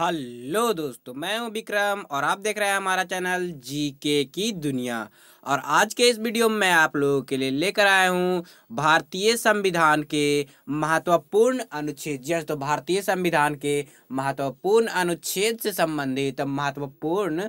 hello दोस्तों मैं हूं विक्रम और आप देख रहे हैं हमारा चैनल जी के की दुनिया और आज के इस वीडियो में मैं आप लोगों के लिए लेकर आया हूं भारतीय संविधान के महत्वपूर्ण अनुच्छेद जी तो भारतीय संविधान के महत्वपूर्ण अनुच्छेद से संबंधित महत्वपूर्ण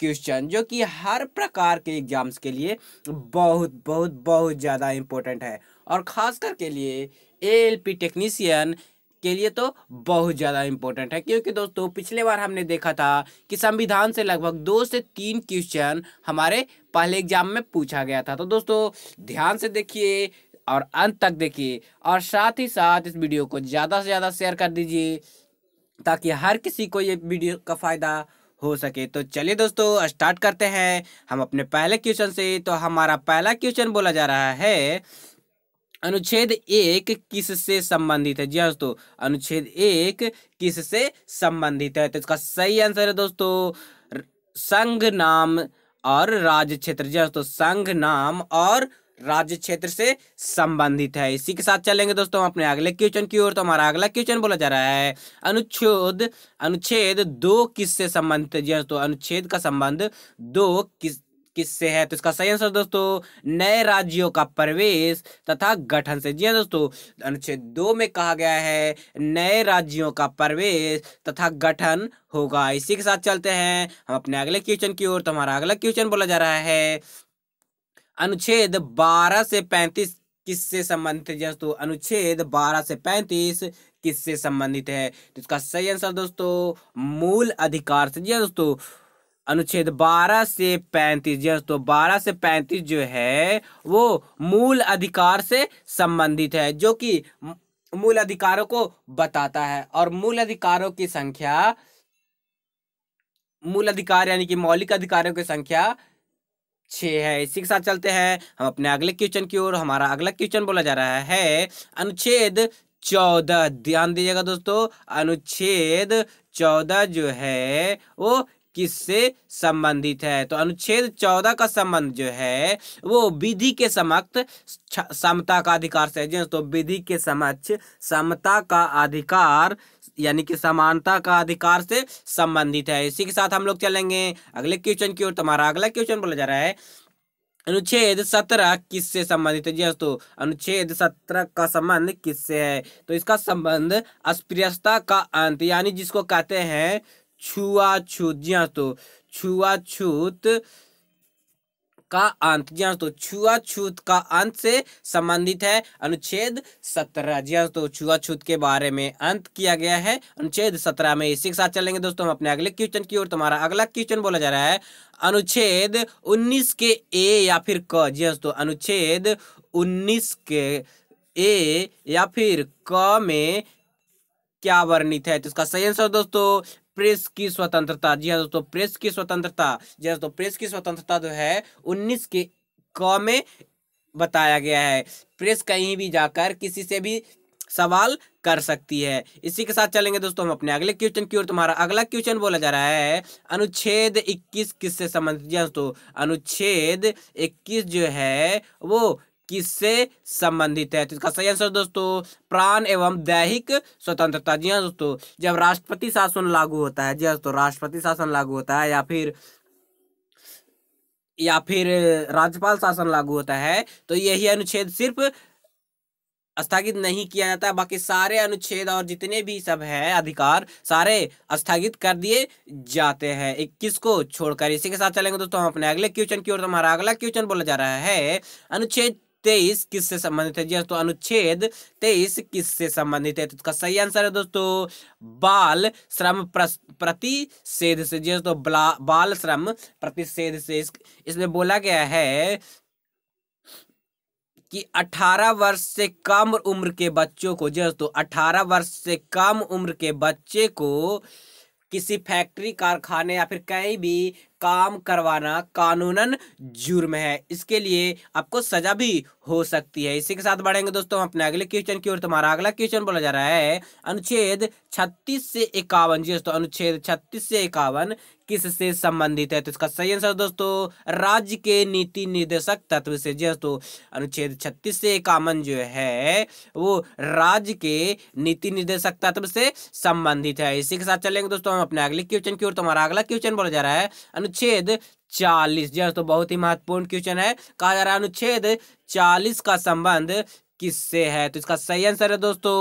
क्वेश्चन जो कि हर प्रकार के एग्जाम्स के लिए बहुत बहुत बहुत ज़्यादा इम्पोर्टेंट है और ख़ास करके लिए ए एल पी के लिए तो बहुत ज़्यादा इंपॉर्टेंट है क्योंकि दोस्तों पिछले बार हमने देखा था कि संविधान से लगभग दो से तीन क्वेश्चन हमारे पहले एग्जाम में पूछा गया था तो दोस्तों ध्यान से देखिए और अंत तक देखिए और साथ ही साथ इस वीडियो को ज़्यादा से ज़्यादा शेयर कर दीजिए ताकि हर किसी को ये वीडियो का फ़ायदा हो सके तो चलिए दोस्तों स्टार्ट करते हैं हम अपने पहले क्वेश्चन से तो हमारा पहला क्वेश्चन बोला जा रहा है अनुच्छेद एक किससे संबंधित है जी हाँ दोस्तों अनुच्छेद एक किससे संबंधित है तो इसका सही आंसर है दोस्तों संघ नाम और राज्य क्षेत्र जी हाँ दोस्तों संघ नाम और राज्य क्षेत्र से संबंधित है इसी के साथ चलेंगे दोस्तों हम अपने अगले क्वेश्चन की ओर तो हमारा अगला क्वेश्चन बोला जा रहा है अनुच्छेद अनुच्छेद दो किस से संबंधित है जी हाँ दोस्तों अनुच्छेद का संबंध दो किस किससे है तो इसका सही आंसर दोस्तों नए राज्यों का प्रवेश तथा गठन से जी हाँ दोस्तों अनुच्छेद दो में कहा गया है नए राज्यों का प्रवेश तथा गठन होगा इसी के साथ चलते हैं हम अपने अगले क्वेश्चन की ओर तो हमारा अगला क्वेश्चन बोला जा रहा है अनुच्छेद बारह से पैंतीस किससे संबंधित है हाँ दोस्तों अनुच्छेद बारह से पैंतीस किससे संबंधित है तो इसका सही आंसर दोस्तों मूल अधिकार से जी हाँ दोस्तों अनुच्छेद 12 से 35 यस तो 12 से 35 जो है वो मूल अधिकार से संबंधित है जो कि मूल अधिकारों को बताता है और मूल अधिकारों की संख्या मूल अधिकार यानी कि मौलिक अधिकारों की संख्या छ है इसी के साथ चलते हैं हम अपने अगले क्वेश्चन की ओर हमारा अगला क्वेश्चन बोला जा रहा है अनुच्छेद चौदह ध्यान दीजिएगा दोस्तों अनुच्छेद चौदह जो है वो किससे संबंधित है तो अनुच्छेद चौदह का संबंध जो है वो विधि के समक्ष समता का अधिकार से है हाँ, तो विधि के समक्ष समता का अधिकार यानी कि समानता का अधिकार से संबंधित है इसी के साथ हम लोग चलेंगे अगले क्वेश्चन की ओर तुम्हारा अगला क्वेश्चन बोला जा रहा है अनुच्छेद सत्रह किससे संबंधित है जी दोस्तों हाँ, अनुच्छेद सत्रह का संबंध किससे है तो इसका संबंध अस्पृश्यता का अंत यानी जिसको कहते हैं छुआछूत जी हाँ तो छुआछूत का अंत जी हाँ तो छुआछूत का अंत से संबंधित है अनुच्छेद सत्रह जी हाँ तो छुआछूत के बारे में अंत किया गया है अनुच्छेद सत्रह में इसी के साथ चलेंगे दोस्तों हम अपने अगले क्वेश्चन की ओर तुम्हारा तो अगला क्वेश्चन बोला जा रहा है अनुच्छेद उन्नीस के ए या फिर क जी हाँ तो अनुच्छेद उन्नीस के ए या फिर क में क्या वर्णित है तो इसका सही आंसर दोस्तों प्रेस की स्वतंत्रता जी हाँ दोस्तों प्रेस की स्वतंत्रता जी हाँ दोस्तों प्रेस की स्वतंत्रता जो है उन्नीस के क में बताया गया है प्रेस कहीं भी जाकर किसी से भी सवाल कर सकती है इसी के साथ चलेंगे दोस्तों हम अपने अगले क्वेश्चन की ओर तुम्हारा अगला क्वेश्चन बोला जा रहा है अनुच्छेद 21 किससे संबंधित हाँ दोस्तों अनुच्छेद 21 जो है वो किससे संबंधित है तो इसका सही आंसर दोस्तों प्राण एवं दैहिक स्वतंत्रता जी हाँ दोस्तों जब राष्ट्रपति शासन लागू होता है जी हाँ दोस्तों राष्ट्रपति शासन लागू होता है या फिर या फिर राज्यपाल शासन लागू होता है तो यही अनुच्छेद सिर्फ स्थगित नहीं किया जाता है बाकी सारे अनुच्छेद और जितने भी सब है अधिकार सारे स्थगित कर दिए जाते हैं इक्कीस को छोड़कर इसी के साथ चलेंगे दोस्तों हम अपने अगले क्वेश्चन की ओर तो हमारा अगला क्वेश्चन बोला जा रहा है अनुच्छेद तेईस किससे संबंधित है जी दोस्तों हाँ, अनुच्छेद तेईस किससे संबंधित है तो इसका सही आंसर है दोस्तों बाल श्रम प्रतिषेध से जी दोस्तों हाँ, बाल श्रम प्रतिषेध से इसमें बोला गया है कि 18 वर्ष से कम उम्र के बच्चों को जी दोस्तों हाँ, 18 वर्ष से कम उम्र के बच्चे को किसी फैक्ट्री कारखाने या फिर कहीं भी काम करवाना कानूनन जुर्म है इसके लिए आपको सजा भी हो सकती है इसी के साथ बढ़ेंगे दोस्तों अपने अगले क्वेश्चन की ओर तुम्हारा अगला क्वेश्चन बोला जा रहा है अनुच्छेद छत्तीस से इक्यावन जी दोस्तों अनुच्छेद छत्तीस से इक्यावन किससे संबंधित है तो इसका सही आंसर दोस्तों राज्य के नीति निर्देशक तत्व से दोस्तों अनुच्छेद छत्तीस से इक्यावन जो है वो राज्य के नीति निर्देशक तत्व से संबंधित है इसी के साथ चलेंगे दोस्तों हम अपने अगले क्वेश्चन की ओर तुम्हारा तो अगला क्वेश्चन बोला जा रहा है अनुच्छेद चालीस जी दोस्तों बहुत ही महत्वपूर्ण क्वेश्चन है कहा जा रहा है अनुच्छेद चालीस का संबंध किससे है तो इसका सही आंसर है दोस्तों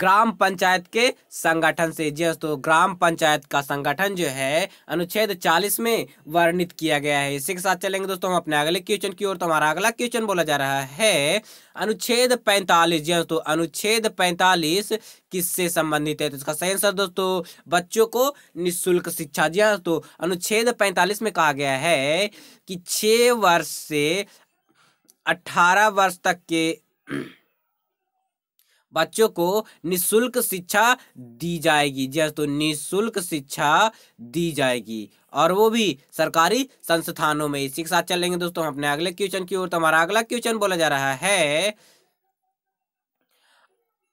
ग्राम पंचायत के संगठन से जी दोस्तों ग्राम पंचायत का संगठन जो है अनुच्छेद 40 में वर्णित किया गया है इसी के साथ चलेंगे दोस्तों हम अपने अगले क्वेश्चन की ओर तो हमारा अगला क्वेश्चन बोला जा रहा है अनुच्छेद 45 जी दोस्तों अनुच्छेद 45 किससे संबंधित है तो इसका सही आंसर दोस्तों बच्चों को निःशुल्क शिक्षा जी दोस्तों अनुच्छेद पैंतालीस में कहा गया है कि छः वर्ष से अठारह वर्ष तक के बच्चों को निःशुल्क शिक्षा दी जाएगी जी हाँ, तो निःशुल्क शिक्षा दी जाएगी और वो भी सरकारी संस्थानों में इसी के साथ चलेंगे दोस्तों अपने अगले क्वेश्चन की ओर तो हमारा अगला क्वेश्चन बोला जा रहा है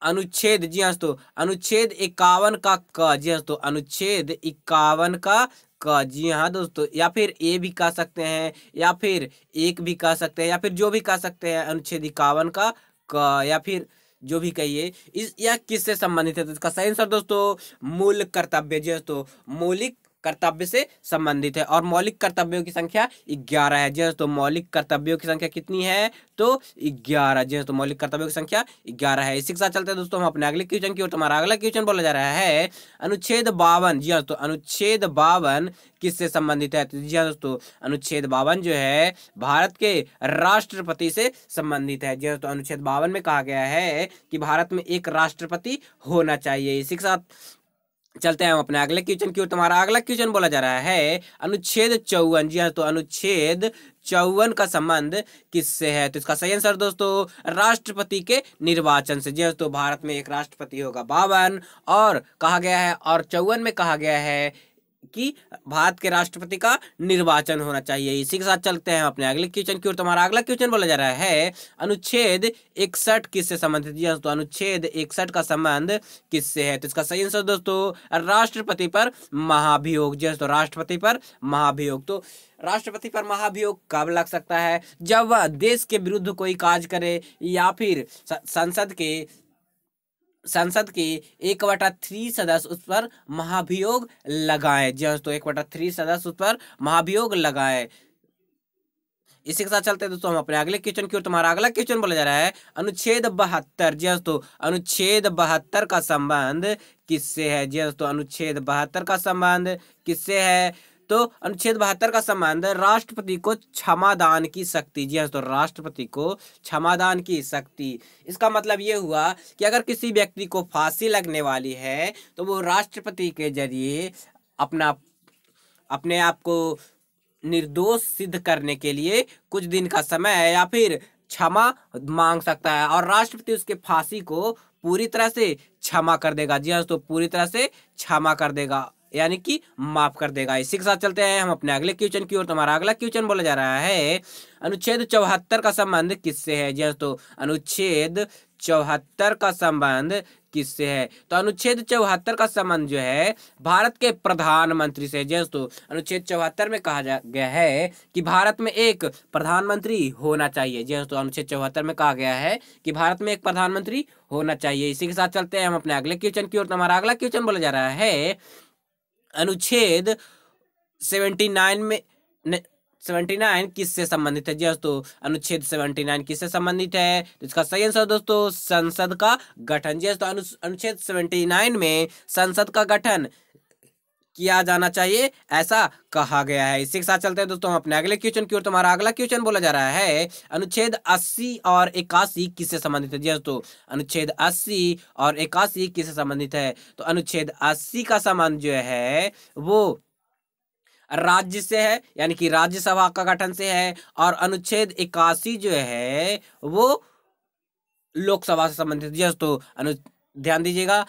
अनुच्छेद जी हाँ दोस्तों अनुच्छेद इक्यावन का क जी हाँ तो अनुच्छेद इक्यावन का क जी हाँ दोस्तों या फिर ए भी कह सकते हैं या फिर एक भी कह सकते हैं या फिर जो भी कह सकते हैं अनुच्छेद इक्यावन का क या फिर जो भी कहिए इस यह किससे संबंधित है तो इसका सही आंसर दोस्तों मूल कर्तव्य जो दोस्तों मौलिक कर्तव्य से संबंधित है और मौलिक कर्तव्यों की संख्या ग्यारह है जैसे तो मौलिक कर्तव्यों की संख्या कितनी है तो ग्यारह जैसे तो मौलिक कर्तव्यों की संख्या ग्यारह है इसी के साथ चलते हैं दोस्तों हम अपने अगले क्वेश्चन की ओर तुम्हारा अगला क्वेश्चन बोला जा रहा है अनुच्छेद बावन जी दोस्तों हाँ, अनुच्छेद बावन किससे संबंधित है तो जी हाँ दोस्तों अनुच्छेद बावन जो है भारत के राष्ट्रपति से संबंधित है जी दोस्तों अनुच्छेद बावन में कहा गया है कि भारत में एक राष्ट्रपति होना चाहिए इसी के साथ चलते हैं हम अपने अगले क्वेश्चन की ओर तुम्हारा अगला क्वेश्चन बोला जा रहा है अनुच्छेद चौवन जी हाँ तो अनुच्छेद चौवन का संबंध किससे है तो इसका सही आंसर दोस्तों राष्ट्रपति के निर्वाचन से जी हाँ तो भारत में एक राष्ट्रपति होगा बावन और कहा गया है और चौवन में कहा गया है कि भारत के राष्ट्रपति का निर्वाचन होना चाहिए इसी के साथ चलते हैं अपने अगले क्वेश्चन की ओर तुम्हारा अगला क्वेश्चन बोला जा रहा है अनुच्छेद इकसठ किससे संबंधित है दोस्तों अनुच्छेद इकसठ का संबंध किससे है तो इसका सही आंसर दोस्तों राष्ट्रपति पर महाभियोग जी दोस्तों राष्ट्रपति पर महाभियोग तो राष्ट्रपति पर महाभियोग कब लग सकता है जब देश के विरुद्ध कोई कार्य करे या फिर संसद के संसद के एक बटा थ्री सदस्य उस पर महाभियोग लगाए जी हाँ दोस्तों एक बटा थ्री सदस्य उस पर महाभियोग लगाए इसी के साथ चलते हैं दोस्तों हम अपने अगले क्वेश्चन की ओर तुम्हारा अगला क्वेश्चन बोला जा रहा है अनुच्छेद बहत्तर जी हाँ दोस्तों अनुच्छेद बहत्तर का संबंध किससे है जी हाँ दोस्तों अनुच्छेद बहत्तर का संबंध किससे है तो अनुच्छेद बहत्तर का संबंध राष्ट्रपति को क्षमादान की शक्ति जी हाँ तो राष्ट्रपति को क्षमादान की शक्ति इसका मतलब ये हुआ कि अगर किसी व्यक्ति को फांसी लगने वाली है तो वो राष्ट्रपति के जरिए अपना अपने आप को निर्दोष सिद्ध करने के लिए कुछ दिन का समय या फिर क्षमा मांग सकता है और राष्ट्रपति उसके फांसी को पूरी तरह से क्षमा कर देगा जी हाँ तो पूरी तरह से क्षमा कर देगा यानी कि माफ कर देगा इसी के साथ चलते हैं हम अपने अगले क्वेश्चन की ओर तुम्हारा अगला क्वेश्चन बोला जा रहा है अनुच्छेद चौहत्तर का संबंध किससे है जी हाँ दोस्तों अनुच्छेद चौहत्तर का संबंध किससे है तो अनुच्छेद चौहत्तर का संबंध जो है भारत के प्रधानमंत्री से जी हाँ दोस्तों अनुच्छेद चौहत्तर में कहा जा गया है कि भारत में एक प्रधानमंत्री होना चाहिए जी हाँ दोस्तों अनुच्छेद चौहत्तर में कहा गया है कि भारत में एक प्रधानमंत्री होना चाहिए इसी के साथ चलते हैं हम अपने अगले क्वेश्चन की ओर तो हमारा अगला क्वेश्चन बोला जा रहा है अनुच्छेद सेवेंटी नाइन में सेवेंटी नाइन किससे संबंधित है जी हाँ दोस्तों अनुच्छेद सेवेंटी नाइन किससे संबंधित है तो इसका सही आंसर दोस्तों संसद का गठन जी हाँ दोस्तों अनुच्छेद सेवेंटी नाइन में संसद का गठन किया जाना चाहिए ऐसा कहा गया है इसी के साथ चलते हैं दोस्तों अपने अगले क्वेश्चन की ओर तुम्हारा तो अगला क्वेश्चन बोला जा रहा है अनुच्छेद 80 और इक्यासी किससे संबंधित है जी हाँ दोस्तों अनुच्छेद 80 और इक्यासी किससे संबंधित है तो अनुच्छेद 80 का संबंध जो है वो राज्य से है यानी कि राज्यसभा का गठन से है और अनुच्छेद इक्यासी जो है वो लोकसभा से संबंधित जी हाँ दोस्तों अनु ध्यान दीजिएगा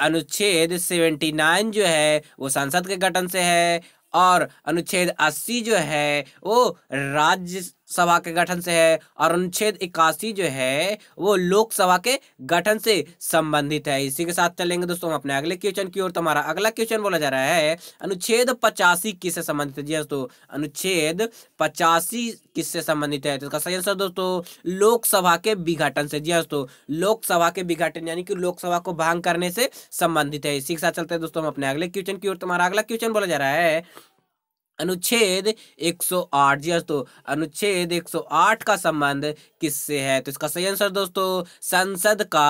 अनुच्छेद 79 जो है वो संसद के गठन से है और अनुच्छेद 80 जो है वो राज्य सभा के गठन से है और अनुच्छेद इक्यासी जो है वो लोकसभा के गठन से संबंधित है इसी के साथ चलेंगे दोस्तों हम अपने अगले क्वेश्चन की ओर तो हमारा अगला क्वेश्चन बोला जा रहा है अनुच्छेद पचासी किससे संबंधित है जी हाँ दोस्तों अनुच्छेद पचासी किससे संबंधित है तो इसका सही आंसर दोस्तों लोकसभा के विघटन से जी हाँ दोस्तों लोकसभा के विघटन यानी कि लोकसभा को भांग करने से संबंधित है इसी के साथ चलते हैं दोस्तों हम अपने अगले क्वेश्चन की ओर तुम्हारा अगला क्वेश्चन बोला जा रहा है अनुच्छेद 108 जी दोस्तों अनुच्छेद 108 का संबंध किससे है तो इसका सही आंसर दोस्तों संसद का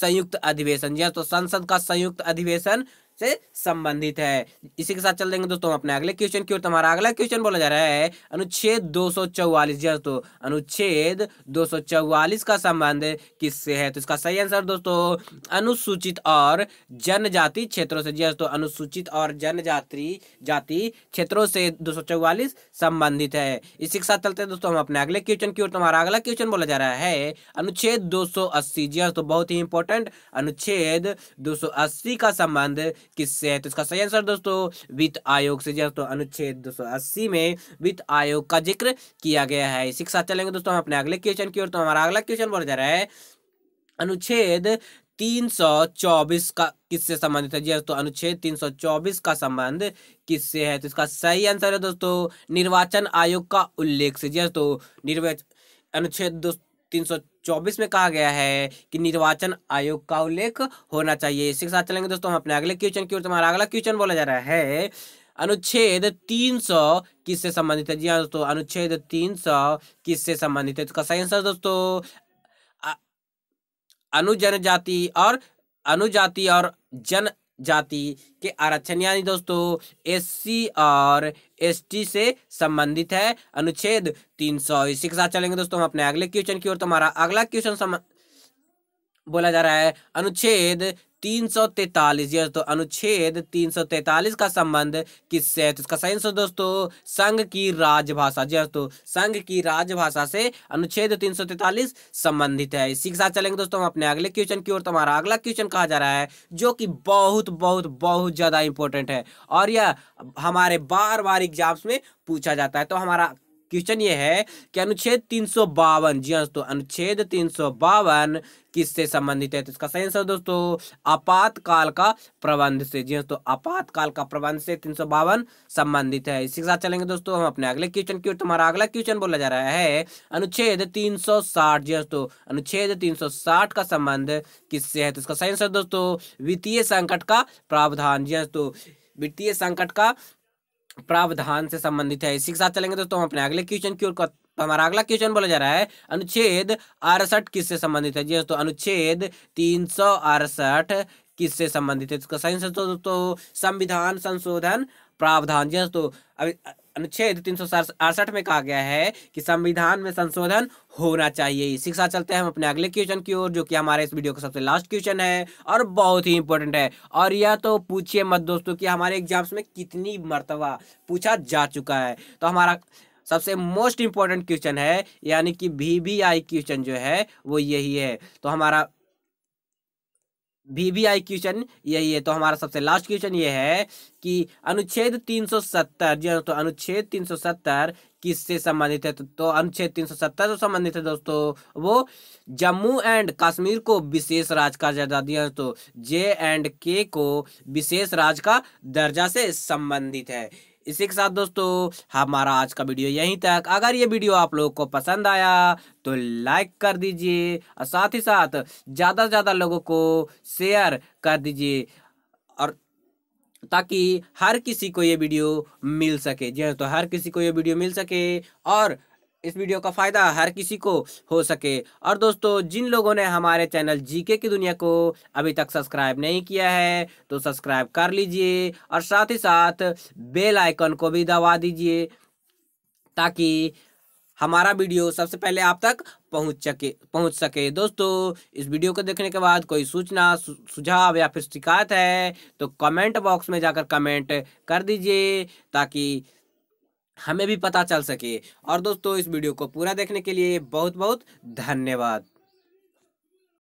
संयुक्त अधिवेशन जी दोस्तों संसद का संयुक्त अधिवेशन से संबंधित है इसी के साथ चल देंगे दोस्तों अपने अगले क्वेश्चन की ओर तुम्हारा अगला क्वेश्चन बोला जा रहा है अनुच्छेद दो सौ चौवालीस जी हाँ दोस्तों अनुच्छेद दो सौ चौवालीस का संबंध किससे है तो इसका सही आंसर दोस्तों अनुसूचित और जनजाति क्षेत्रों से जी हाँ दोस्तों अनुसूचित और जनजाति जाति क्षेत्रों से दो संबंधित है इसी के साथ चलते हैं दोस्तों हम अपने अगले क्वेश्चन की ओर तुम्हारा अगला क्वेश्चन बोला जा रहा है अनुच्छेद दो सौ अस्सी जी हाँ दोस्तों बहुत ही इंपॉर्टेंट अनुच्छेद दो सौ अस्सी का संबंध किससे है तो इसका सही आंसर दोस्तों वित्त आयोग से जो हाँ अनुच्छेद दो में वित्त आयोग का जिक्र किया गया है इसी के साथ चलेंगे दोस्तों हम अपने अगले क्वेश्चन की ओर तो हमारा अगला क्वेश्चन बढ़ जा रहा है अनुच्छेद 324 का किससे संबंधित है जी हाँ दोस्तों अनुच्छेद 324 का संबंध किससे है तो इसका सही आंसर है दोस्तों निर्वाचन आयोग का उल्लेख से जी हाँ दोस्तों निर्वाचन अनुच्छेद दो चौबीस में कहा गया है कि निर्वाचन आयोग का उल्लेख होना चाहिए इसके साथ चलेंगे दोस्तों हम अपने अगले क्वेश्चन की ओर तुम्हारा अगला क्वेश्चन बोला जा रहा है अनुच्छेद 300 किससे संबंधित है जी हाँ दोस्तों अनुच्छेद 300 किससे संबंधित है तो इसका सही आंसर दोस्तों अनुजनजाति और अनुजाति और जन जाति के आरक्षण यानी दोस्तों एससी और एसटी से संबंधित है अनुच्छेद तीन सौ इसी के साथ चलेंगे दोस्तों हम अपने अगले क्वेश्चन की ओर तो हमारा अगला क्वेश्चन बोला जा रहा है अनुच्छेद तीन सौ तैतालीस यह तो अनुच्छेद तीन सौ तैतालीस का संबंध किससे है तो इसका सही आंसर दोस्तों संघ की राजभाषा जी हाँ दोस्तों संघ की राजभाषा से अनुच्छेद तीन सौ तैतालीस संबंधित है इसी के साथ चलेंगे दोस्तों हम अपने अगले क्वेश्चन की ओर तो हमारा अगला क्वेश्चन कहा जा रहा है जो कि बहुत बहुत बहुत ज़्यादा इंपॉर्टेंट है और यह हमारे बार बार एग्जाम्स में पूछा जाता है तो हमारा क्वेश्चन ये है कि अनुच्छेद तीन सौ बावन जी हाँ तो अनुच्छेद तीन सौ बावन किससे संबंधित है तो इसका सही आंसर दोस्तों आपातकाल का प्रबंध से जी हाँ तो आपातकाल का प्रबंध से तीन सौ बावन संबंधित है इसी के साथ चलेंगे दोस्तों हम अपने अगले क्वेश्चन की ओर तुम्हारा अगला क्वेश्चन बोला जा रहा है अनुच्छेद तीन सौ साठ जी हाँ अनुच्छेद तीन सौ साठ का संबंध किससे है तो इसका सही आंसर दोस्तों वित्तीय संकट का प्रावधान जी हाँ तो वित्तीय संकट का प्रावधान से संबंधित है इसी के साथ चलेंगे दोस्तों हम अपने अगले क्वेश्चन की ओर तो हमारा अगला क्वेश्चन बोला जा रहा है अनुच्छेद अड़सठ किससे संबंधित है जी दोस्तों अनुच्छेद तीन सौ अड़सठ किससे संबंधित है इसका सही तो दोस्तों संविधान संशोधन प्रावधान जी दोस्तों अभी अनुच्छेद तीन में कहा गया है कि संविधान में संशोधन होना चाहिए इसी के साथ चलते हैं हम अपने अगले क्वेश्चन की ओर जो कि हमारे इस वीडियो का सबसे लास्ट क्वेश्चन है और बहुत ही इंपॉर्टेंट है और यह तो पूछिए मत दोस्तों कि हमारे एग्जाम्स में कितनी मरतबा पूछा जा चुका है तो हमारा सबसे मोस्ट इंपॉर्टेंट क्वेश्चन है यानी कि वी आई क्वेश्चन जो है वो यही है तो हमारा वी वी आई क्वेश्चन यही है तो हमारा सबसे लास्ट क्वेश्चन ये है कि अनुच्छेद 370 जी दोस्तों हाँ, अनुच्छेद 370 किससे संबंधित है तो, तो अनुच्छेद 370 से संबंधित है दोस्तों वो जम्मू एंड कश्मीर को विशेष राज्य का दर्जा दिया दोस्तों जे एंड के को विशेष राज्य का दर्जा से संबंधित है इसी के साथ दोस्तों हमारा आज का वीडियो यहीं तक अगर ये वीडियो आप लोगों को पसंद आया तो लाइक कर दीजिए और साथ ही साथ ज़्यादा से ज़्यादा लोगों को शेयर कर दीजिए और ताकि हर किसी को ये वीडियो मिल सके जी तो हर किसी को ये वीडियो मिल सके और इस वीडियो का फ़ायदा हर किसी को हो सके और दोस्तों जिन लोगों ने हमारे चैनल जीके की दुनिया को अभी तक सब्सक्राइब नहीं किया है तो सब्सक्राइब कर लीजिए और साथ ही साथ बेल आइकन को भी दबा दीजिए ताकि हमारा वीडियो सबसे पहले आप तक पहुंच सके पहुंच सके दोस्तों इस वीडियो को देखने के बाद कोई सूचना सु, सुझाव या फिर शिकायत है तो कमेंट बॉक्स में जाकर कमेंट कर दीजिए ताकि हमें भी पता चल सके और दोस्तों इस वीडियो को पूरा देखने के लिए बहुत बहुत धन्यवाद